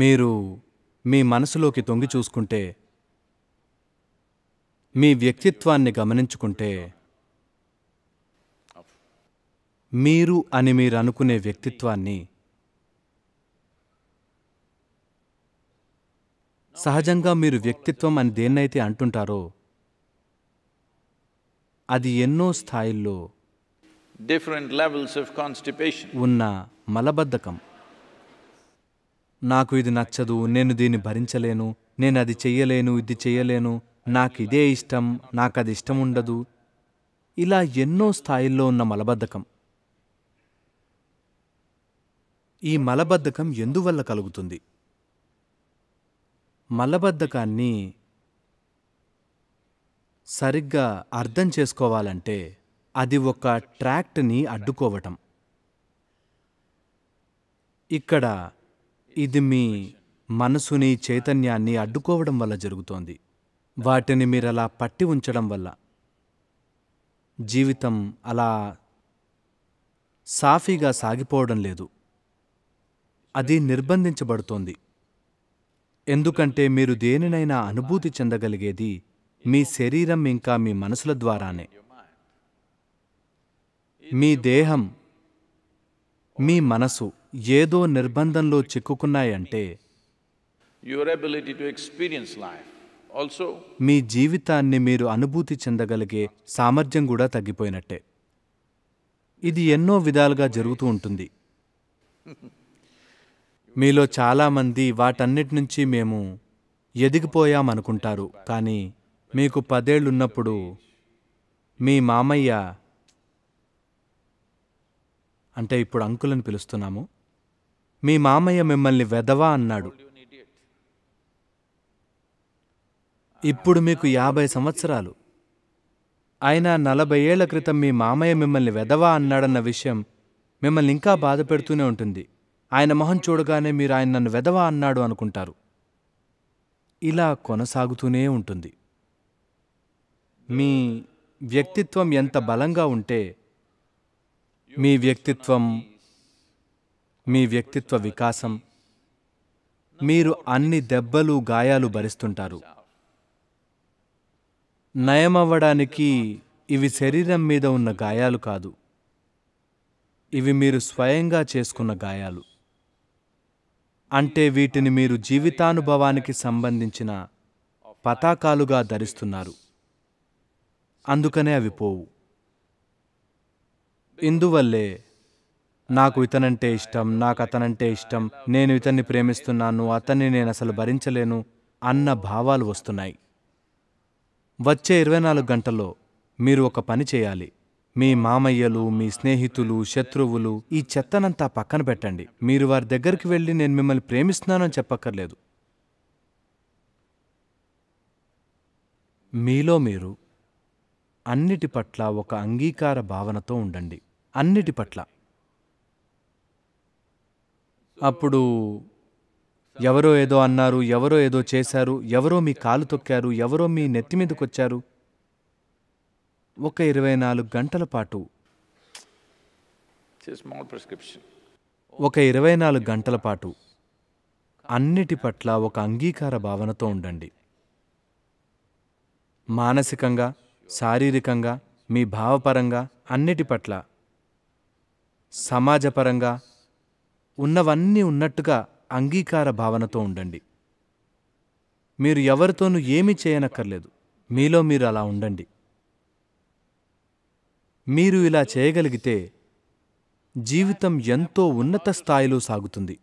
మీరు మీ మనసులోకి తొంగి చూసుకుంటే మీ వ్యక్తిత్వాన్ని గమనించుకుంటే మీరు అని మీరు అనుకునే వ్యక్తిత్వాన్ని సహజంగా మీరు వ్యక్తిత్వం అని దేన్నైతే అంటుంటారో అది ఎన్నో స్థాయిల్లో డిఫరెంట్ లెవెల్స్ ఆఫ్ కాన్స్టిపేషన్ ఉన్న మలబద్ధకం నాకు ఇది నచ్చదు నేను దీన్ని భరించలేను నేను అది చెయ్యలేను ఇది చెయ్యలేను నాకు ఇదే ఇష్టం నాకు అది ఇష్టం ఉండదు ఇలా ఎన్నో స్థాయిల్లో ఉన్న మలబద్ధకం ఈ మలబద్ధకం ఎందువల్ల కలుగుతుంది మలబద్ధకాన్ని సరిగ్గా అర్థం చేసుకోవాలంటే అది ఒక ట్రాక్ట్ని అడ్డుకోవటం ఇక్కడ ఇది మీ మనసుని చైతన్యాన్ని అడ్డుకోవడం వల్ల జరుగుతోంది వాటిని మీరు అలా పట్టి ఉంచడం వల్ల జీవితం అలా సాఫీగా సాగిపోవడం లేదు అది నిర్బంధించబడుతోంది ఎందుకంటే మీరు దేనినైనా అనుభూతి చెందగలిగేది మీ శరీరం ఇంకా మీ మనసుల ద్వారానే మీ దేహం మీ మనసు ఏదో నిర్బంధంలో చిక్కుకున్నాయంటే మీ జీవితాన్ని మీరు అనుభూతి చెందగలిగే సామర్థ్యం కూడా తగ్గిపోయినట్టే ఇది ఎన్నో విధాలుగా జరుగుతూ ఉంటుంది మీలో చాలామంది వాటన్నిటి నుంచి మేము ఎదిగిపోయామనుకుంటారు కానీ మీకు ఉన్నప్పుడు మీ మామయ్య అంటే ఇప్పుడు అంకులను పిలుస్తున్నాము మీ మామయ్య మిమ్మల్ని వెదవా అన్నాడు ఇప్పుడు మీకు యాభై సంవత్సరాలు ఆయన నలభై ఏళ్ల క్రితం మీ మామయ్య మిమ్మల్ని వెదవా అన్నాడన్న విషయం మిమ్మల్ని ఇంకా బాధ పెడుతూనే ఉంటుంది ఆయన మొహం చూడగానే మీరు ఆయన నన్ను వెదవా అన్నాడు అనుకుంటారు ఇలా కొనసాగుతూనే ఉంటుంది మీ వ్యక్తిత్వం ఎంత బలంగా ఉంటే మీ వ్యక్తిత్వం మీ వ్యక్తిత్వ వికాసం మీరు అన్ని దెబ్బలు గాయాలు భరిస్తుంటారు నయమవ్వడానికి ఇవి శరీరం మీద ఉన్న గాయాలు కాదు ఇవి మీరు స్వయంగా చేసుకున్న గాయాలు అంటే వీటిని మీరు జీవితానుభవానికి సంబంధించిన పతాకాలుగా ధరిస్తున్నారు అందుకనే అవి పోవు ఇందువల్లే నాకు ఇతనంటే ఇష్టం నాకు అతనంటే ఇష్టం నేను ఇతన్ని ప్రేమిస్తున్నాను అతన్ని నేను అసలు భరించలేను అన్న భావాలు వస్తున్నాయి వచ్చే ఇరవై నాలుగు గంటల్లో మీరు ఒక పని చేయాలి మీ మామయ్యలు మీ స్నేహితులు శత్రువులు ఈ చెత్తనంతా పక్కన పెట్టండి మీరు వారి దగ్గరికి వెళ్ళి నేను మిమ్మల్ని ప్రేమిస్తున్నానని చెప్పక్కర్లేదు మీలో మీరు అన్నిటి పట్ల ఒక అంగీకార భావనతో ఉండండి అన్నిటి పట్ల అప్పుడు ఎవరో ఏదో అన్నారు ఎవరో ఏదో చేశారు ఎవరో మీ కాలు తొక్కారు ఎవరో మీ నెత్తి మీదకి వచ్చారు ఒక ఇరవై నాలుగు గంటల పాటు ఒక ఇరవై నాలుగు గంటల పాటు అన్నిటి పట్ల ఒక అంగీకార భావనతో ఉండండి మానసికంగా శారీరకంగా మీ భావపరంగా అన్నిటి పట్ల సమాజపరంగా ఉన్నవన్నీ ఉన్నట్టుగా అంగీకార భావనతో ఉండండి మీరు ఎవరితోనూ ఏమీ చేయనక్కర్లేదు మీలో మీరు అలా ఉండండి మీరు ఇలా చేయగలిగితే జీవితం ఎంతో ఉన్నత స్థాయిలో సాగుతుంది